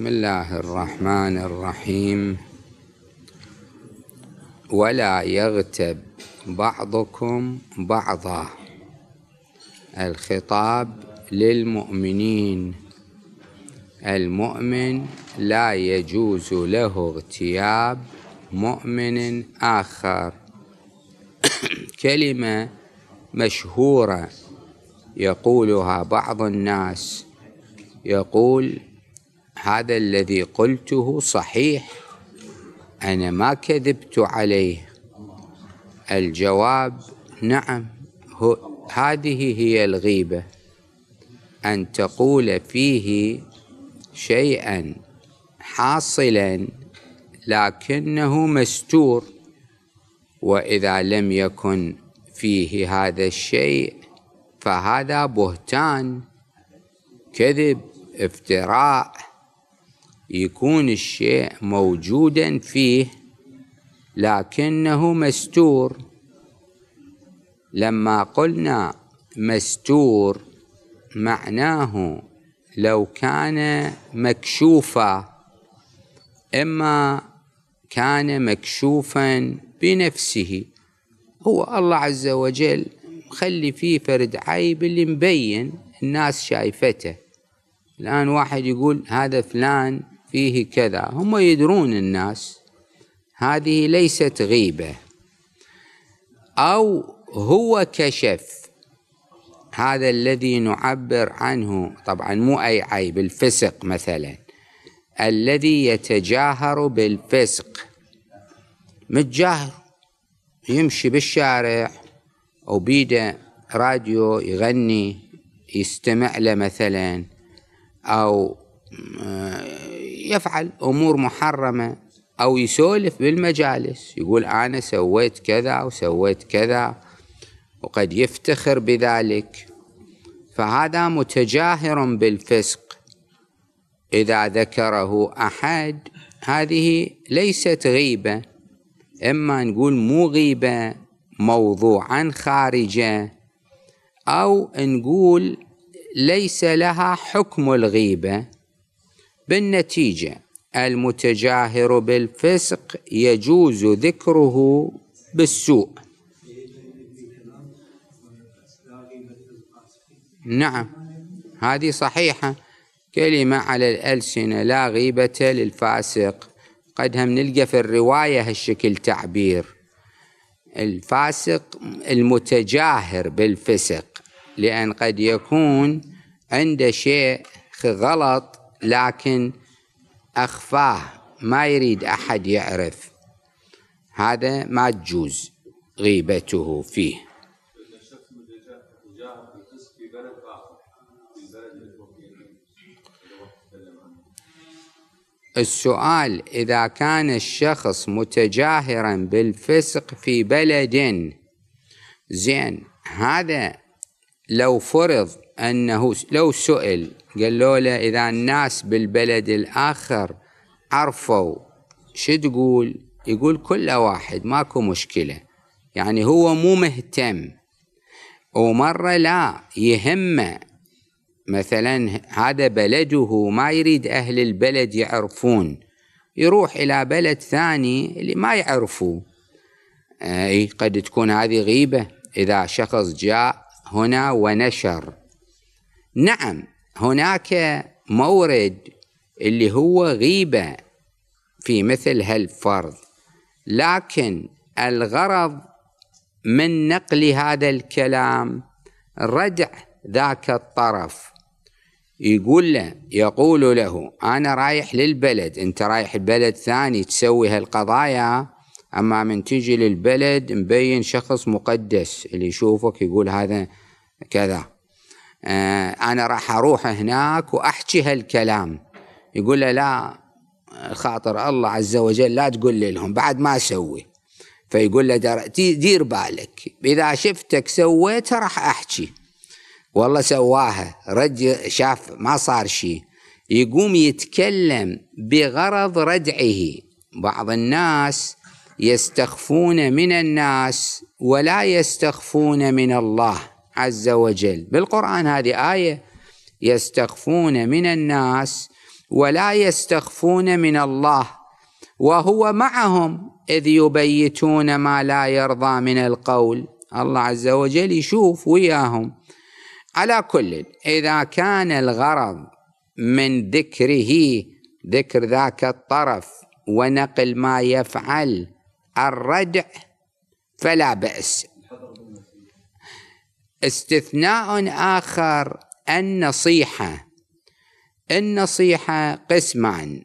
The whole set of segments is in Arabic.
بسم الله الرحمن الرحيم ولا يغتب بعضكم بعضا الخطاب للمؤمنين المؤمن لا يجوز له اغتياب مؤمن آخر كلمة مشهورة يقولها بعض الناس يقول هذا الذي قلته صحيح أنا ما كذبت عليه الجواب نعم هو هذه هي الغيبة أن تقول فيه شيئا حاصلا لكنه مستور وإذا لم يكن فيه هذا الشيء فهذا بهتان كذب افتراء يكون الشيء موجودا فيه لكنه مستور لما قلنا مستور معناه لو كان مكشوفا إما كان مكشوفا بنفسه هو الله عز وجل خلي فيه فرد عيب اللي مبين الناس شايفته الآن واحد يقول هذا فلان فيه كذا هم يدرون الناس هذه ليست غيبة أو هو كشف هذا الذي نعبر عنه طبعا مو أي عيب الفسق مثلا الذي يتجاهر بالفسق متجاهر يمشي بالشارع أو بيده راديو يغني يستمع له مثلا أو آه، يفعل أمور محرمة أو يسولف بالمجالس يقول أنا سويت كذا وسويت كذا وقد يفتخر بذلك فهذا متجاهر بالفسق إذا ذكره أحد هذه ليست غيبة إما نقول مو غيبة موضوعا خارجا أو نقول ليس لها حكم الغيبة بالنتيجة المتجاهر بالفسق يجوز ذكره بالسوء نعم هذه صحيحة كلمة على الألسنة لا غيبة للفاسق قد هم نلقى في الرواية هالشكل تعبير الفاسق المتجاهر بالفسق لأن قد يكون عنده شيء غلط لكن أخفاه ما يريد أحد يعرف هذا ما تجوز غيبته فيه السؤال إذا كان الشخص متجاهرا بالفسق في بلد زين هذا لو فرض أنه لو سئل قالوا له إذا الناس بالبلد الآخر عرفوا شو تقول يقول كل واحد ماكو مشكلة يعني هو مو مهتم ومرة لا يهمه مثلا هذا بلده ما يريد أهل البلد يعرفون يروح إلى بلد ثاني اللي ما يعرفوه آه، أي قد تكون هذه غيبة إذا شخص جاء هنا ونشر نعم هناك مورد اللي هو غيبة في مثل هالفرض لكن الغرض من نقل هذا الكلام ردع ذاك الطرف يقول له يقول له أنا رايح للبلد أنت رايح البلد ثاني تسوي هالقضايا أما من تجي للبلد مبين شخص مقدس اللي يشوفك يقول هذا كذا آه، أنا راح أروح هناك وأحكي هالكلام يقول له لا خاطر الله عز وجل لا تقول لهم بعد ما أسوي فيقول له دير بالك إذا شفتك سويتها راح أحكي والله سواها رد شاف ما صار شيء يقوم يتكلم بغرض ردعه بعض الناس يستخفون من الناس ولا يستخفون من الله عز وجل بالقرآن هذه آية يستخفون من الناس ولا يستخفون من الله وهو معهم إذ يبيتون ما لا يرضى من القول الله عز وجل يشوف وياهم على كل إذا كان الغرض من ذكره ذكر ذاك الطرف ونقل ما يفعل الردع فلا بأس استثناء آخر النصيحة النصيحة قسمان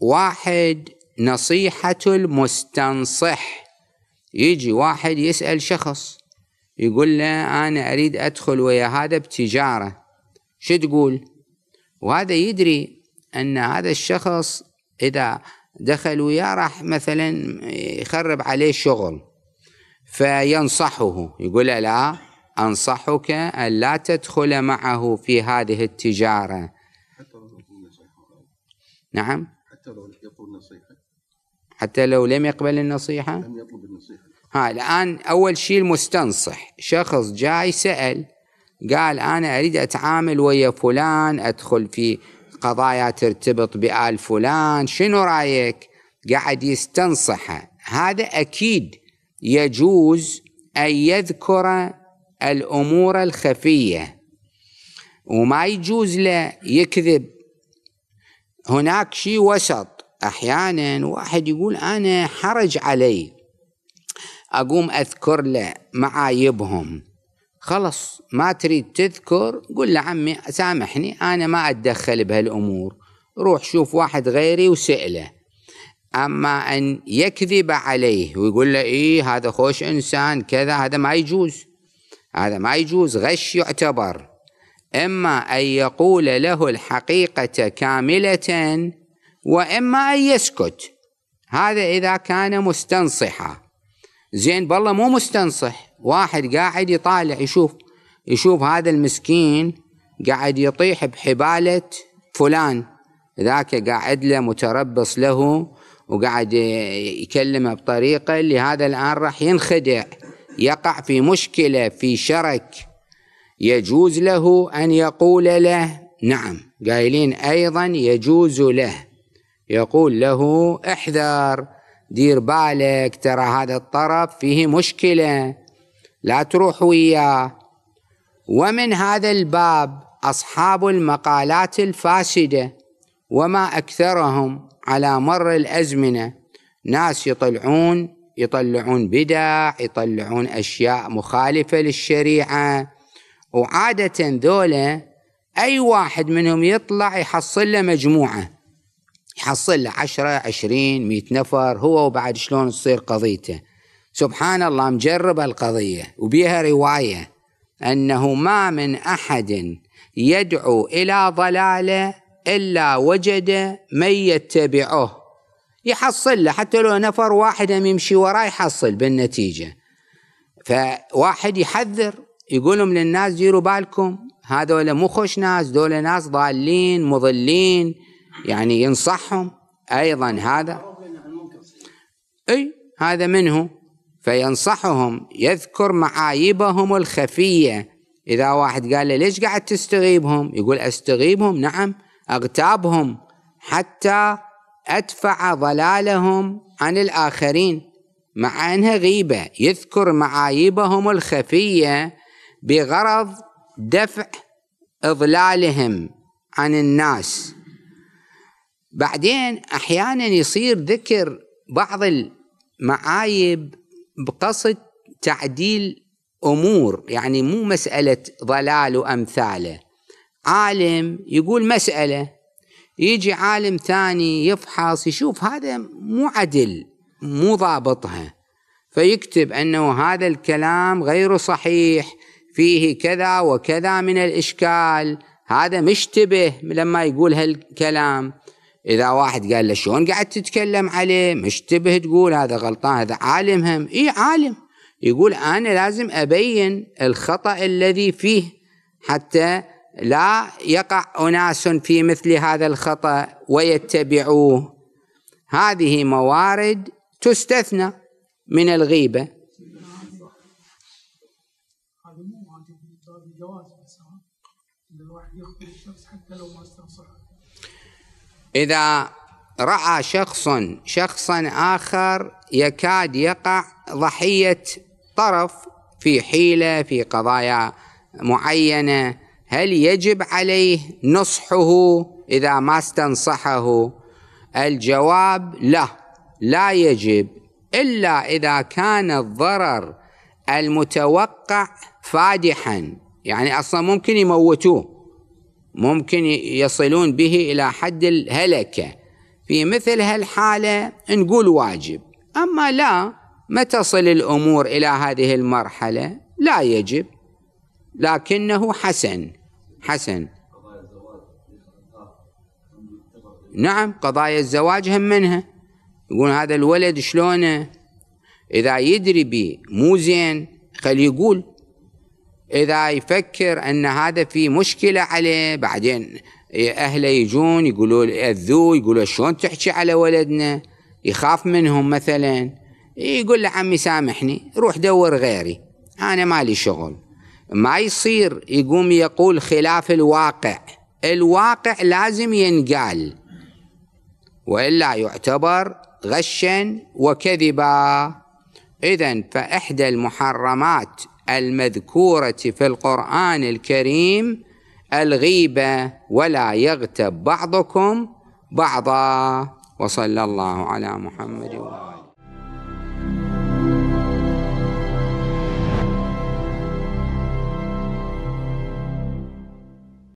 واحد نصيحة المستنصح يجي واحد يسأل شخص يقول له أنا أريد أدخل ويا هذا بتجارة شو تقول وهذا يدري أن هذا الشخص إذا دخل وياه راح مثلا يخرب عليه شغل فينصحه يقول له لا أنصحك أن لا تدخل معه في هذه التجارة حتى لو يقول نصيحة نعم حتى لو يقول نصيحة حتى لو لم يقبل النصيحة لم يطلب النصيحة ها الآن أول شيء المستنصح شخص جاي سأل قال أنا أريد أتعامل ويا فلان أدخل في قضايا ترتبط بآل فلان شنو رأيك قاعد يستنصحه هذا أكيد يجوز أن يذكر الأمور الخفية وما يجوز له يكذب هناك شيء وسط أحيانا واحد يقول أنا حرج علي أقوم أذكر له معايبهم خلص ما تريد تذكر قل له عمي سامحني أنا ما أتدخل بهالأمور روح شوف واحد غيري وسأله أما أن يكذب عليه ويقول له إيه هذا خوش إنسان كذا هذا ما يجوز هذا ما يجوز غش يعتبر إما أن يقول له الحقيقة كاملة وإما أن يسكت هذا إذا كان مستنصحا زين بالله مو مستنصح واحد قاعد يطالع يشوف يشوف هذا المسكين قاعد يطيح بحبالة فلان ذاك قاعد له متربص له وقاعد يكلمه بطريقة اللي هذا الآن راح ينخدع يقع في مشكلة في شرك يجوز له أن يقول له نعم قايلين أيضا يجوز له يقول له احذر دير بالك ترى هذا الطرف فيه مشكلة لا تروح وياه ومن هذا الباب أصحاب المقالات الفاسدة وما أكثرهم على مر الأزمنة ناس يطلعون يطلعون بدع يطلعون أشياء مخالفة للشريعة وعادة ذولا أي واحد منهم يطلع يحصل له مجموعة يحصل له عشرة عشرين مئة نفر هو وبعد شلون تصير قضيته سبحان الله مجرب القضية وبيها رواية أنه ما من أحد يدعو إلى ضلاله إلا وجد من يتبعه يحصل له حتى لو نفر واحد يمشي وراه يحصل بالنتيجة فواحد يحذر يقولهم للناس ديروا بالكم هذول مو خوش ناس دول ناس ضالين مضلين يعني ينصحهم أيضا هذا أي هذا منه فينصحهم يذكر معايبهم الخفية إذا واحد قال له ليش قاعد تستغيبهم يقول أستغيبهم نعم أغتابهم حتى أدفع ضلالهم عن الآخرين مع أنها غيبة يذكر معايبهم الخفية بغرض دفع إضلالهم عن الناس بعدين أحيانا يصير ذكر بعض المعايب بقصد تعديل أمور يعني مو مسألة ضلال وأمثاله عالم يقول مسألة يجي عالم ثاني يفحص يشوف هذا مو عدل مو ضابطها فيكتب انه هذا الكلام غير صحيح فيه كذا وكذا من الاشكال هذا مشتبه لما يقول هالكلام اذا واحد قال له شلون قاعد تتكلم عليه مشتبه تقول هذا غلطان هذا عالم هم اي عالم يقول انا لازم ابين الخطا الذي فيه حتى لا يقع أناس في مثل هذا الخطأ ويتبعوه هذه موارد تستثنى من الغيبة إذا رأى شخص شخصا آخر يكاد يقع ضحية طرف في حيلة في قضايا معينة هل يجب عليه نصحه إذا ما استنصحه الجواب لا لا يجب إلا إذا كان الضرر المتوقع فادحا يعني أصلا ممكن يموتوه ممكن يصلون به إلى حد الهلكة في مثل هالحالة نقول واجب أما لا ما تصل الأمور إلى هذه المرحلة لا يجب لكنه حسن حسن نعم قضايا الزواج هم منها يقول هذا الولد شلونه إذا يدري بي مو زين خليه يقول إذا يفكر أن هذا في مشكلة عليه بعدين أهله يجون يقولوا يأذوه يقولوا شلون تحكي على ولدنا يخاف منهم مثلا يقول له عمي سامحني روح دور غيري أنا مالي شغل ما يصير يقوم يقول خلاف الواقع الواقع لازم ينقال والا يعتبر غشا وكذبا اذا فاحدى المحرمات المذكوره في القران الكريم الغيبه ولا يغتب بعضكم بعضا وصلى الله على محمد وآله